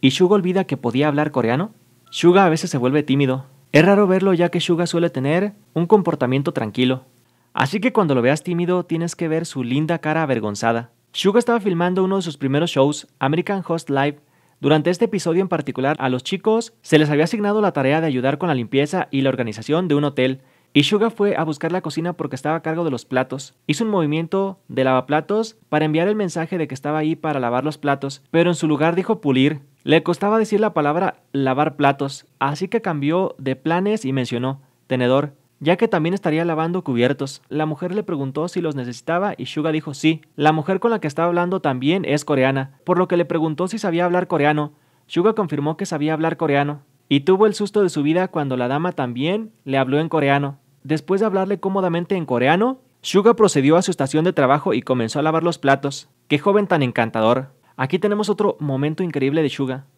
y Shuga olvida que podía hablar coreano. Shuga a veces se vuelve tímido. Es raro verlo ya que Shuga suele tener un comportamiento tranquilo. Así que cuando lo veas tímido tienes que ver su linda cara avergonzada. Shuga estaba filmando uno de sus primeros shows, American Host Live. Durante este episodio en particular a los chicos se les había asignado la tarea de ayudar con la limpieza y la organización de un hotel. Y Shuga fue a buscar la cocina porque estaba a cargo de los platos. Hizo un movimiento de lavaplatos para enviar el mensaje de que estaba ahí para lavar los platos, pero en su lugar dijo pulir, le costaba decir la palabra lavar platos, así que cambió de planes y mencionó tenedor, ya que también estaría lavando cubiertos. La mujer le preguntó si los necesitaba y Suga dijo sí. La mujer con la que estaba hablando también es coreana, por lo que le preguntó si sabía hablar coreano. Suga confirmó que sabía hablar coreano, y tuvo el susto de su vida cuando la dama también le habló en coreano. Después de hablarle cómodamente en coreano, Suga procedió a su estación de trabajo y comenzó a lavar los platos. ¡Qué joven tan encantador! Aquí tenemos otro momento increíble de Suga,